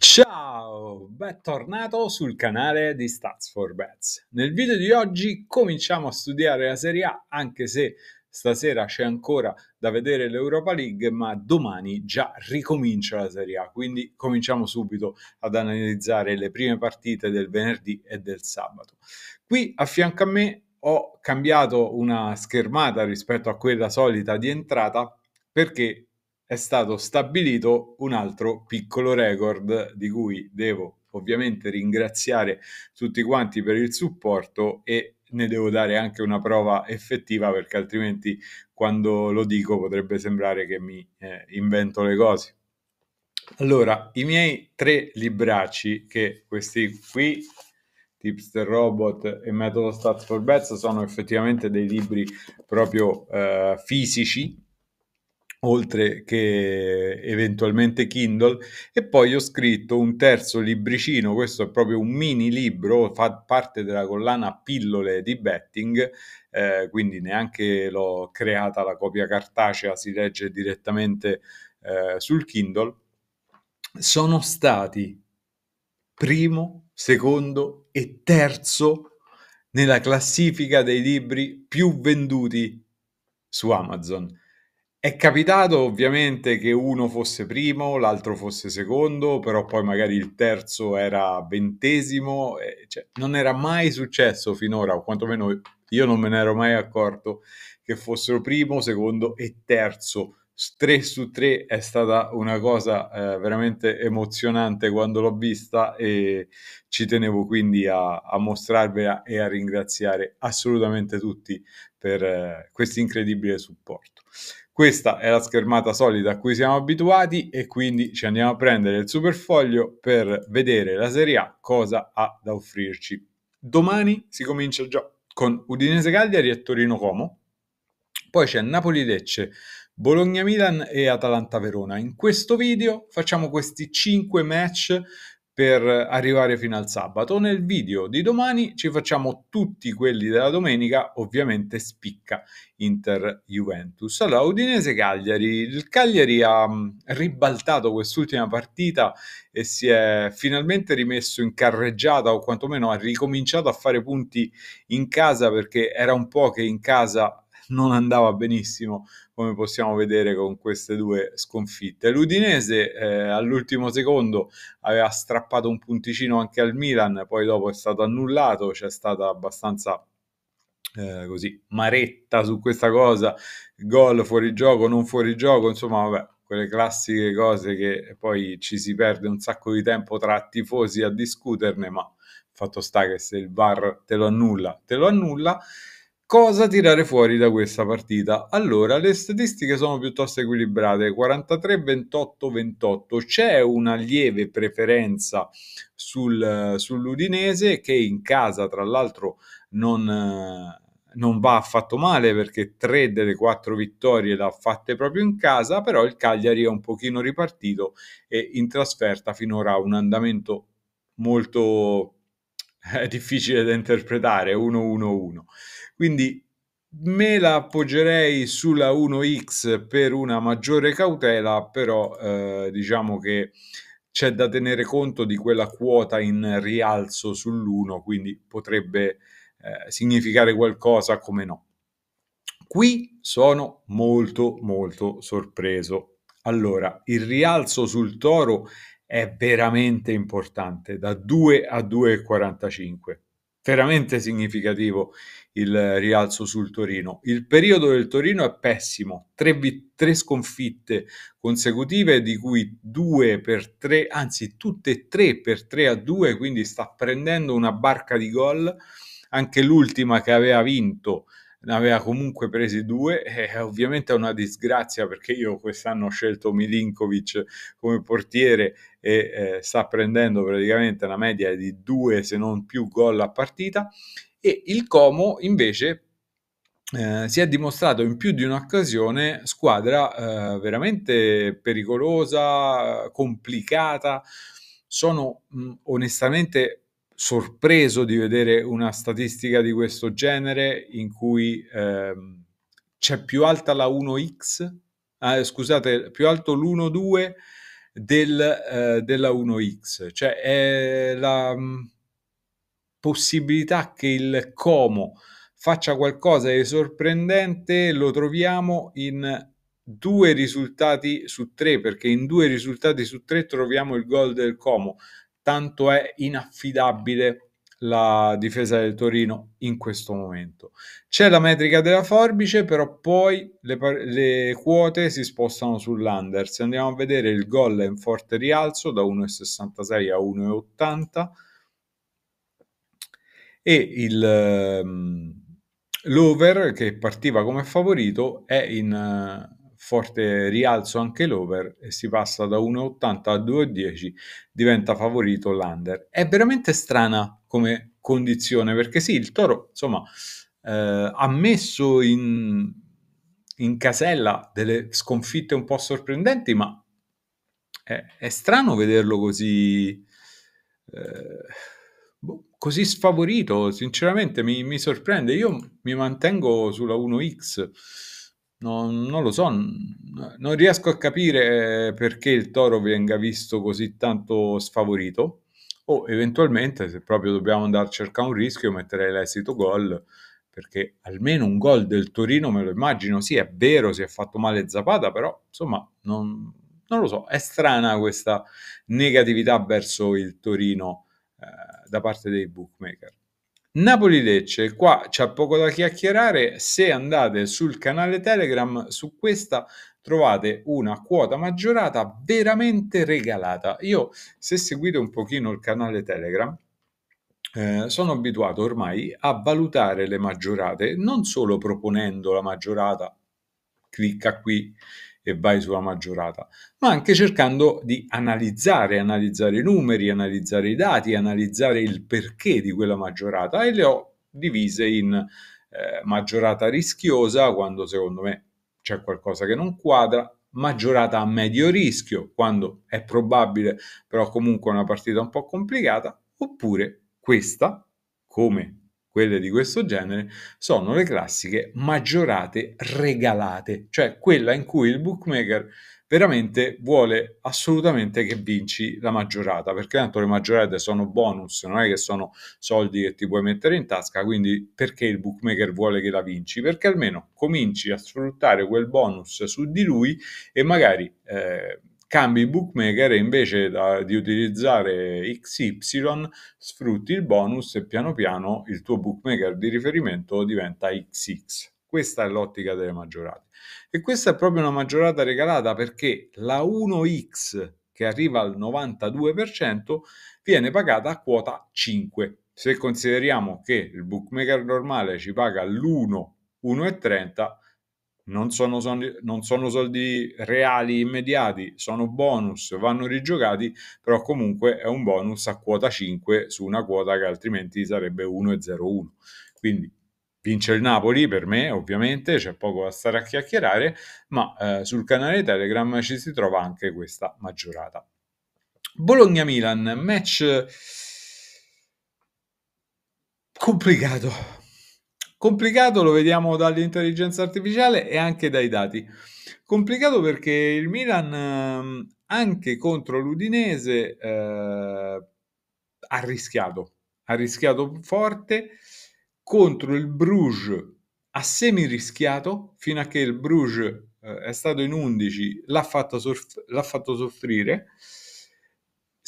Ciao, bentornato sul canale di Stats for Bets. Nel video di oggi cominciamo a studiare la Serie A, anche se stasera c'è ancora da vedere l'Europa League, ma domani già ricomincia la Serie A, quindi cominciamo subito ad analizzare le prime partite del venerdì e del sabato. Qui a fianco a me ho cambiato una schermata rispetto a quella solita di entrata perché è stato stabilito un altro piccolo record di cui devo ovviamente ringraziare tutti quanti per il supporto e ne devo dare anche una prova effettiva perché altrimenti quando lo dico potrebbe sembrare che mi eh, invento le cose. Allora, i miei tre libracci, che questi qui, Tipster Robot e Metodo Stats for Bets, sono effettivamente dei libri proprio eh, fisici oltre che eventualmente Kindle. E poi ho scritto un terzo libricino, questo è proprio un mini libro, fa parte della collana Pillole di Betting, eh, quindi neanche l'ho creata la copia cartacea, si legge direttamente eh, sul Kindle. Sono stati primo, secondo e terzo nella classifica dei libri più venduti su Amazon è capitato ovviamente che uno fosse primo, l'altro fosse secondo, però poi magari il terzo era ventesimo, cioè, non era mai successo finora, o quantomeno io non me ne ero mai accorto che fossero primo, secondo e terzo. 3 su 3 è stata una cosa eh, veramente emozionante quando l'ho vista e ci tenevo quindi a, a mostrarvela e a ringraziare assolutamente tutti per eh, questo incredibile supporto. Questa è la schermata solida a cui siamo abituati e quindi ci andiamo a prendere il superfoglio per vedere la Serie A cosa ha da offrirci. Domani si comincia già con Udinese Cagliari e Torino Como, poi c'è Napoli Lecce, Bologna Milan e Atalanta Verona. In questo video facciamo questi 5 match per arrivare fino al sabato. Nel video di domani ci facciamo tutti quelli della domenica, ovviamente spicca Inter-Juventus. Allora, Udinese-Cagliari. Il Cagliari ha mm, ribaltato quest'ultima partita e si è finalmente rimesso in carreggiata o quantomeno ha ricominciato a fare punti in casa perché era un po' che in casa non andava benissimo, come possiamo vedere con queste due sconfitte. L'Udinese eh, all'ultimo secondo aveva strappato un punticino anche al Milan, poi dopo è stato annullato, c'è stata abbastanza eh, così maretta su questa cosa, gol fuori gioco, non fuori gioco, insomma, vabbè, quelle classiche cose che poi ci si perde un sacco di tempo tra tifosi a discuterne, ma fatto sta che se il VAR te lo annulla, te lo annulla. Cosa tirare fuori da questa partita? Allora, le statistiche sono piuttosto equilibrate, 43, 28, 28. C'è una lieve preferenza sul, sull'Udinese che in casa, tra l'altro, non, non va affatto male perché tre delle quattro vittorie le ha fatte proprio in casa, però il Cagliari è un pochino ripartito e in trasferta finora ha un andamento molto eh, difficile da interpretare, 1-1-1. Quindi me la appoggerei sulla 1X per una maggiore cautela, però eh, diciamo che c'è da tenere conto di quella quota in rialzo sull'1, quindi potrebbe eh, significare qualcosa come no. Qui sono molto molto sorpreso. Allora, il rialzo sul toro è veramente importante, da 2 a 2,45 veramente significativo il rialzo sul Torino. Il periodo del Torino è pessimo, tre, tre sconfitte consecutive di cui due per tre, anzi tutte e tre per 3 a 2, quindi sta prendendo una barca di gol, anche l'ultima che aveva vinto ne aveva comunque presi due e ovviamente è una disgrazia perché io quest'anno ho scelto Milinkovic come portiere e eh, sta prendendo praticamente una media di due se non più gol a partita e il Como invece eh, si è dimostrato in più di un'occasione squadra eh, veramente pericolosa, complicata. Sono mh, onestamente sorpreso di vedere una statistica di questo genere in cui ehm, c'è più alta la 1x, eh, ah, scusate, più alto l'1,2 del, eh, della 1x, cioè è la mm, possibilità che il Como faccia qualcosa di sorprendente lo troviamo in due risultati su tre, perché in due risultati su tre troviamo il gol del Como tanto è inaffidabile la difesa del Torino in questo momento. C'è la metrica della forbice, però poi le, le quote si spostano sull'under. Se andiamo a vedere il gol è in forte rialzo da 1,66 a 1,80 e il, ehm, l'over che partiva come favorito è in forte rialzo anche l'over e si passa da 1,80 a 2,10, diventa favorito l'under. È veramente strana come condizione perché sì, il toro insomma eh, ha messo in, in, casella delle sconfitte un po' sorprendenti, ma è, è strano vederlo così. Eh, boh, così sfavorito, sinceramente mi, mi, sorprende. Io mi mantengo sulla 1X non, non, lo so, non riesco a capire eh, perché il toro venga visto così tanto sfavorito o eventualmente se proprio dobbiamo andare a cercare un rischio metterei l'esito gol perché almeno un gol del Torino me lo immagino, sì è vero si è fatto male Zapata però insomma non, non lo so, è strana questa negatività verso il Torino eh, da parte dei bookmaker. Napoli-Lecce, qua c'è poco da chiacchierare, se andate sul canale Telegram su questa trovate una quota maggiorata veramente regalata. Io se seguite un pochino il canale Telegram eh, sono abituato ormai a valutare le maggiorate, non solo proponendo la maggiorata clicca qui e vai sulla maggiorata, ma anche cercando di analizzare, analizzare i numeri, analizzare i dati, analizzare il perché di quella maggiorata e le ho divise in eh, maggiorata rischiosa quando secondo me c'è qualcosa che non quadra, maggiorata a medio rischio quando è probabile però comunque una partita un po' complicata, oppure questa come quelle di questo genere, sono le classiche maggiorate regalate, cioè quella in cui il bookmaker veramente vuole assolutamente che vinci la maggiorata, perché tanto le maggiorate sono bonus, non è che sono soldi che ti puoi mettere in tasca, quindi perché il bookmaker vuole che la vinci? Perché almeno cominci a sfruttare quel bonus su di lui e magari eh, Cambi bookmaker e invece da, di utilizzare XY sfrutti il bonus e piano piano il tuo bookmaker di riferimento diventa XX. Questa è l'ottica delle maggiorate. E questa è proprio una maggiorata regalata perché la 1X che arriva al 92% viene pagata a quota 5. Se consideriamo che il bookmaker normale ci paga l'1, 1,30, non sono, soldi, non sono soldi reali immediati, sono bonus, vanno rigiocati, però comunque è un bonus a quota 5 su una quota che altrimenti sarebbe 1,01. Quindi vince il Napoli per me, ovviamente, c'è poco da stare a chiacchierare, ma eh, sul canale Telegram ci si trova anche questa maggiorata. Bologna-Milan, match complicato, Complicato lo vediamo dall'intelligenza artificiale e anche dai dati. Complicato perché il Milan ehm, anche contro l'Udinese eh, ha rischiato, ha rischiato forte contro il Bruges ha semi rischiato fino a che il Bruges eh, è stato in 11, l'ha, soff- l'ha fatto soffrire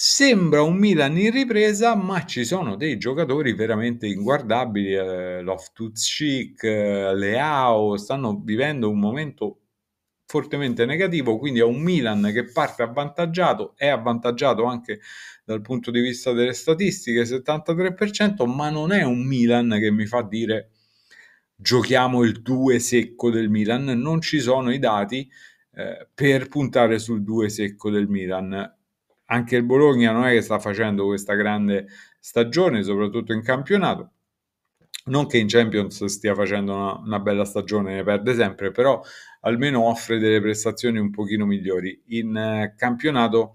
Sembra un Milan in ripresa, ma ci sono dei giocatori veramente inguardabili. Eh, Loftus-Cheek, eh, Leao stanno vivendo un momento fortemente negativo, quindi è un Milan che parte avvantaggiato, è avvantaggiato anche dal punto di vista delle statistiche, 73%, ma non è un Milan che mi fa dire giochiamo il 2 secco del Milan, non ci sono i dati eh, per puntare sul 2 secco del Milan anche il Bologna non è che sta facendo questa grande stagione, soprattutto in campionato. Non che in Champions stia facendo una, una, bella stagione, ne perde sempre, però almeno offre delle prestazioni un pochino migliori. In eh, campionato,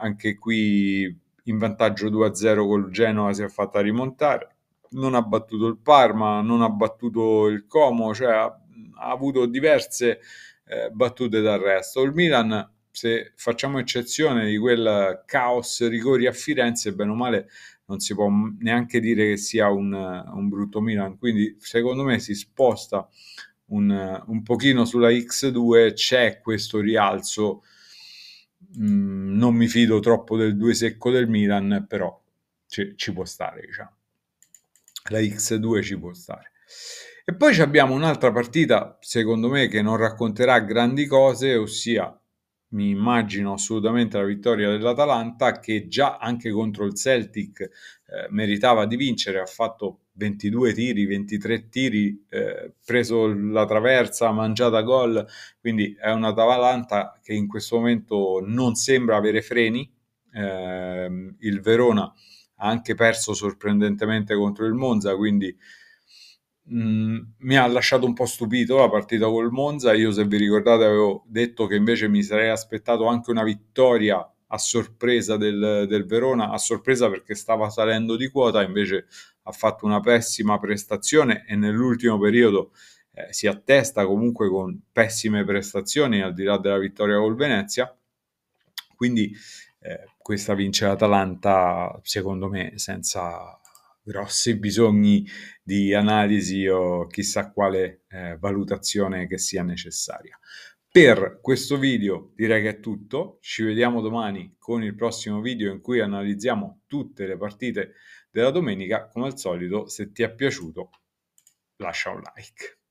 anche qui in vantaggio 2-0 col Genoa si è fatta rimontare, non ha battuto il Parma, non ha battuto il Como, cioè ha, ha avuto diverse eh, battute d'arresto. Il Milan se facciamo eccezione di quel caos rigori a Firenze, bene o male non si può neanche dire che sia un, un brutto Milan, quindi secondo me si sposta un, un pochino sulla X2, c'è questo rialzo, mm, non mi fido troppo del 2 secco del Milan, però ci, ci può stare, diciamo. La X2 ci può stare. E poi abbiamo un'altra partita, secondo me, che non racconterà grandi cose, ossia mi immagino assolutamente la vittoria dell'Atalanta che già anche contro il Celtic eh, meritava di vincere, ha fatto 22 tiri, 23 tiri, eh, preso la traversa, mangiata gol, quindi è una Atalanta che in questo momento non sembra avere freni, eh, il Verona ha anche perso sorprendentemente contro il Monza, quindi Mm, mi ha lasciato un po' stupito la partita col Monza. Io, se vi ricordate, avevo detto che invece mi sarei aspettato anche una vittoria a sorpresa del, del Verona, a sorpresa perché stava salendo di quota, invece ha fatto una pessima prestazione e nell'ultimo periodo eh, si attesta comunque con pessime prestazioni al di là della vittoria col Venezia. Quindi eh, questa vince l'Atalanta, secondo me, senza, grossi bisogni di analisi o chissà quale eh, valutazione che sia necessaria. Per questo video direi che è tutto, ci vediamo domani con il prossimo video in cui analizziamo tutte le partite della domenica, come al solito se ti è piaciuto lascia un like.